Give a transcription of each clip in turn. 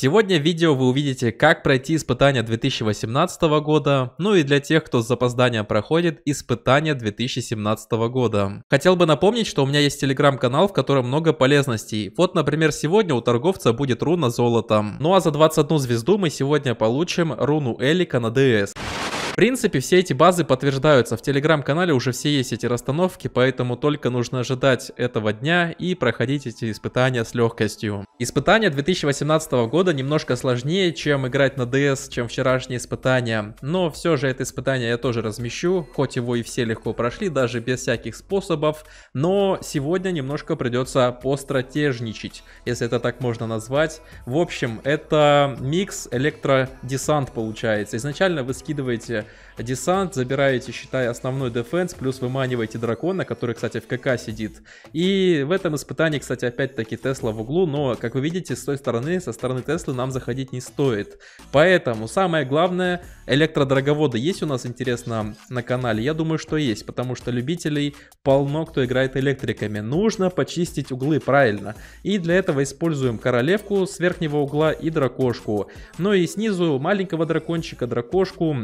Сегодня в видео вы увидите, как пройти испытания 2018 года, ну и для тех, кто с запозданием проходит, испытания 2017 года. Хотел бы напомнить, что у меня есть телеграм-канал, в котором много полезностей. Вот, например, сегодня у торговца будет руна золотом. Ну а за 21 звезду мы сегодня получим руну Элика на ДС принципе, все эти базы подтверждаются. В телеграм-канале уже все есть эти расстановки, поэтому только нужно ожидать этого дня и проходить эти испытания с легкостью. Испытания 2018 года немножко сложнее, чем играть на DS, чем вчерашние испытания. Но все же это испытание я тоже размещу, хоть его и все легко прошли, даже без всяких способов. Но сегодня немножко придется постратежничать, если это так можно назвать. В общем, это микс электродесант получается. Изначально вы скидываете десант, забираете, считай, основной дефенс, плюс выманиваете дракона, который, кстати, в КК сидит. И в этом испытании, кстати, опять-таки Тесла в углу, но, как вы видите, с той стороны, со стороны Теслы нам заходить не стоит. Поэтому самое главное, электродраговоды есть у нас, интересно, на канале? Я думаю, что есть, потому что любителей полно, кто играет электриками. Нужно почистить углы правильно. И для этого используем королевку с верхнего угла и дракошку. Ну и снизу маленького дракончика, дракошку,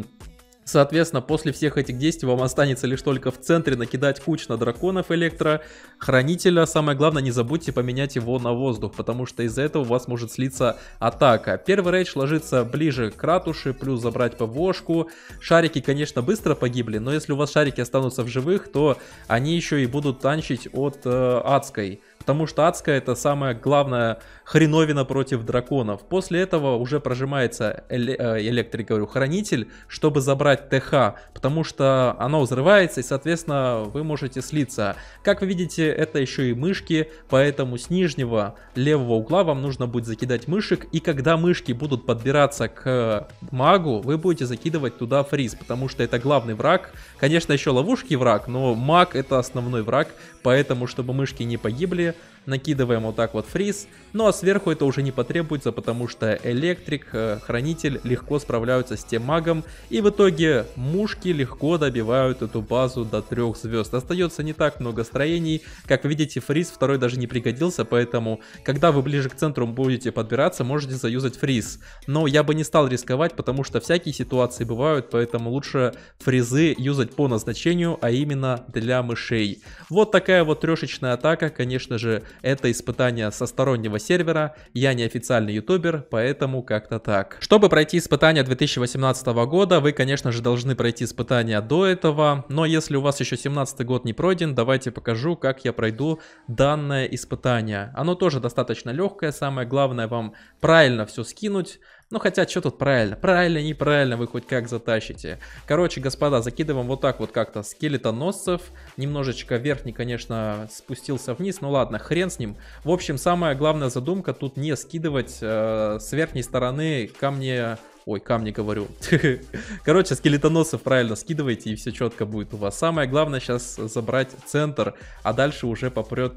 Соответственно, после всех этих действий вам останется лишь только в центре накидать куч на драконов электро, хранителя. Самое главное, не забудьте поменять его на воздух, потому что из-за этого у вас может слиться атака. Первый рейдж ложится ближе к ратуши, плюс забрать ПВОшку. Шарики, конечно, быстро погибли, но если у вас шарики останутся в живых, то они еще и будут танчить от э, адской. Потому что адская это самая главная хреновина против драконов. После этого уже прожимается э, электрик, говорю, хранитель, чтобы забрать ТХ, потому что оно взрывается и, соответственно, вы можете слиться. Как вы видите, это еще и мышки, поэтому с нижнего левого угла вам нужно будет закидать мышек, и когда мышки будут подбираться к магу, вы будете закидывать туда фриз, потому что это главный враг. Конечно, еще ловушки враг, но маг это основной враг, поэтому, чтобы мышки не погибли, накидываем вот так вот фриз, ну а сверху это уже не потребуется, потому что электрик, э, хранитель легко справляются с тем магом, и в итоге мушки легко добивают эту базу до трех звезд. Остается не так много строений, как видите фриз второй даже не пригодился, поэтому когда вы ближе к центру будете подбираться, можете заюзать фриз. Но я бы не стал рисковать, потому что всякие ситуации бывают, поэтому лучше фризы юзать по назначению, а именно для мышей. Вот такая вот трешечная атака, конечно же, это испытание со стороннего сервера. Я не официальный ютубер, поэтому как-то так. Чтобы пройти испытание 2018 года, вы, конечно же, должны пройти испытания до этого. Но если у вас еще 17 год не пройден, давайте покажу, как я пройду данное испытание. Оно тоже достаточно легкое. Самое главное вам правильно все скинуть ну хотя, что тут правильно? Правильно, неправильно, вы хоть как затащите. Короче, господа, закидываем вот так вот как-то скелетоносцев. Немножечко верхний, конечно, спустился вниз. Ну ладно, хрен с ним. В общем, самая главная задумка тут не скидывать э, с верхней стороны камни... Ой, камни говорю. Короче, скелетоносцев правильно скидывайте, и все четко будет у вас. Самое главное сейчас забрать центр, а дальше уже попрет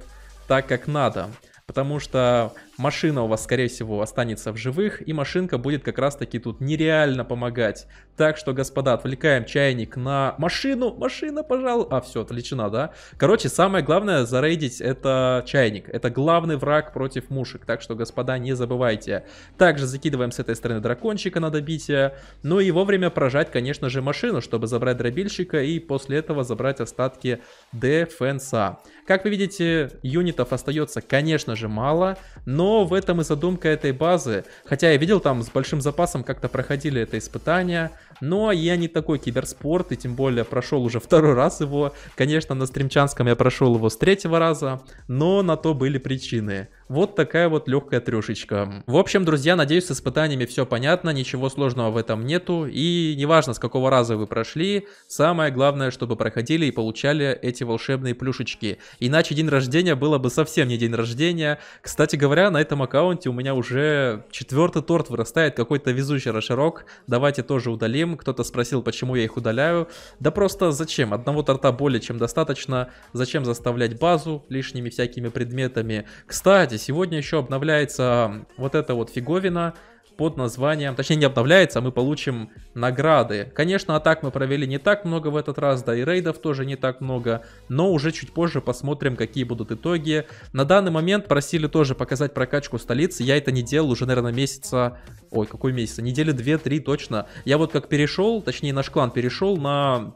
так, как надо. Потому что машина у вас, скорее всего, останется в живых, и машинка будет как раз-таки тут нереально помогать. Так что, господа, отвлекаем чайник на машину, машина, пожалуй. А, все, отвлечена, да? Короче, самое главное зарейдить это чайник. Это главный враг против мушек, так что, господа, не забывайте. Также закидываем с этой стороны дракончика на добитие, ну и вовремя прожать, конечно же, машину, чтобы забрать дробильщика и после этого забрать остатки дефенса. Как вы видите, юнитов остается, конечно же, мало, но но в этом и задумка этой базы. Хотя я видел там с большим запасом как-то проходили это испытание. Но я не такой киберспорт, и тем более прошел уже второй раз его. Конечно, на стримчанском я прошел его с третьего раза, но на то были причины. Вот такая вот легкая трешечка. В общем, друзья, надеюсь, с испытаниями все понятно, ничего сложного в этом нету. И неважно, с какого раза вы прошли, самое главное, чтобы проходили и получали эти волшебные плюшечки. Иначе день рождения было бы совсем не день рождения. Кстати говоря, на этом аккаунте у меня уже четвертый торт вырастает, какой-то везучий расширок. Давайте тоже удалим. Кто-то спросил, почему я их удаляю. Да просто зачем? Одного торта более чем достаточно. Зачем заставлять базу лишними всякими предметами? Кстати, кстати, сегодня еще обновляется вот эта вот фиговина под названием, точнее не обновляется, а мы получим награды. Конечно, атак мы провели не так много в этот раз, да и рейдов тоже не так много, но уже чуть позже посмотрим, какие будут итоги. На данный момент просили тоже показать прокачку столицы, я это не делал уже, наверное, месяца ой, какой месяц, недели две-три точно. Я вот как перешел, точнее наш клан перешел на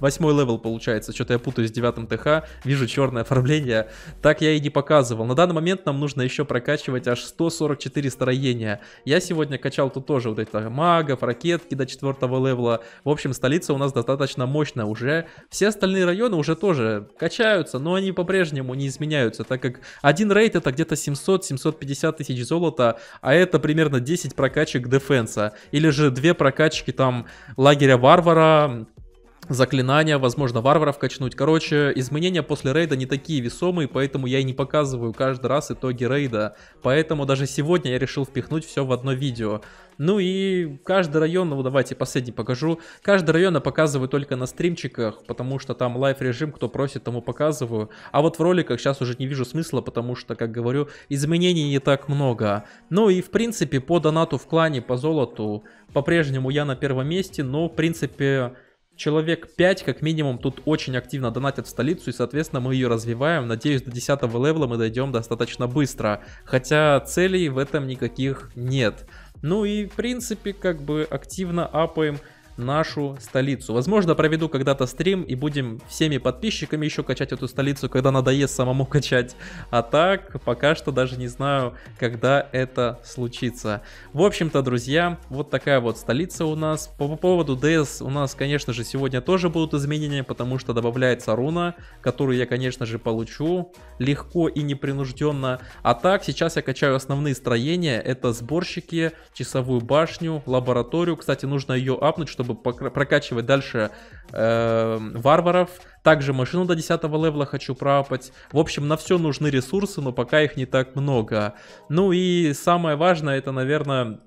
восьмой левел, получается, что-то я путаюсь. с девятым ТХ, вижу черное оформление, так я и не показывал. На данный момент нам нужно еще прокачивать аж 144 строения. Я сегодня качал тут тоже вот этих магов, ракетки до четвертого левела. В общем, столица у нас достаточно мощная уже. Все остальные районы уже тоже качаются, но они по-прежнему не изменяются, так как один рейд это где-то 700-750 тысяч золота, а это примерно 10 прокачек прокачек дефенса. Или же две прокачки там лагеря варвара, заклинания, возможно, варваров качнуть. Короче, изменения после рейда не такие весомые, поэтому я и не показываю каждый раз итоги рейда. Поэтому даже сегодня я решил впихнуть все в одно видео. Ну и каждый район, ну давайте последний покажу. Каждый район я показываю только на стримчиках, потому что там лайф режим, кто просит, тому показываю. А вот в роликах сейчас уже не вижу смысла, потому что, как говорю, изменений не так много. Ну и в принципе по донату в клане, по золоту, по-прежнему я на первом месте, но в принципе человек 5 как минимум тут очень активно донатят в столицу, и, соответственно, мы ее развиваем. Надеюсь, до 10 левела мы дойдем достаточно быстро, хотя целей в этом никаких нет. Ну и в принципе как бы активно апаем нашу столицу. Возможно, проведу когда-то стрим и будем всеми подписчиками еще качать эту столицу, когда надоест самому качать. А так, пока что даже не знаю, когда это случится. В общем-то, друзья, вот такая вот столица у нас. По, поводу DS у нас, конечно же, сегодня тоже будут изменения, потому что добавляется руна, которую я, конечно же, получу легко и непринужденно. А так, сейчас я качаю основные строения. Это сборщики, часовую башню, лабораторию. Кстати, нужно ее апнуть, чтобы чтобы прокачивать дальше э, варваров. Также машину до 10 левела хочу пропать. В общем, на все нужны ресурсы, но пока их не так много. Ну и самое важное, это, наверное,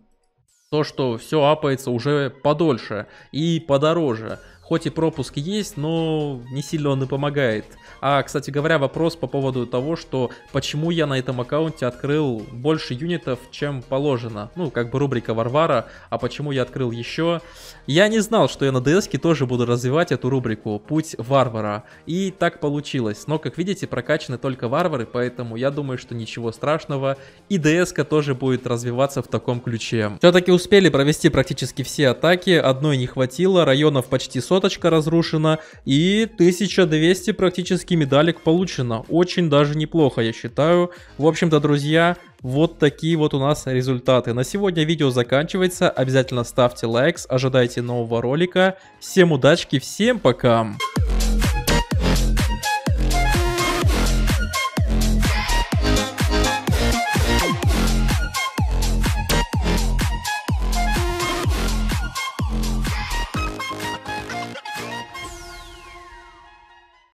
то, что все апается уже подольше и подороже хоть и пропуск есть, но не сильно он и помогает. А, кстати говоря, вопрос по поводу того, что почему я на этом аккаунте открыл больше юнитов, чем положено. Ну, как бы рубрика Варвара, а почему я открыл еще. Я не знал, что я на дс тоже буду развивать эту рубрику «Путь Варвара». И так получилось. Но, как видите, прокачаны только Варвары, поэтому я думаю, что ничего страшного. И дс тоже будет развиваться в таком ключе. Все-таки успели провести практически все атаки, одной не хватило, районов почти сотни соточка разрушена и 1200 практически медалек получено. Очень даже неплохо, я считаю. В общем-то, друзья, вот такие вот у нас результаты. На сегодня видео заканчивается. Обязательно ставьте лайк, ожидайте нового ролика. Всем удачки, всем пока!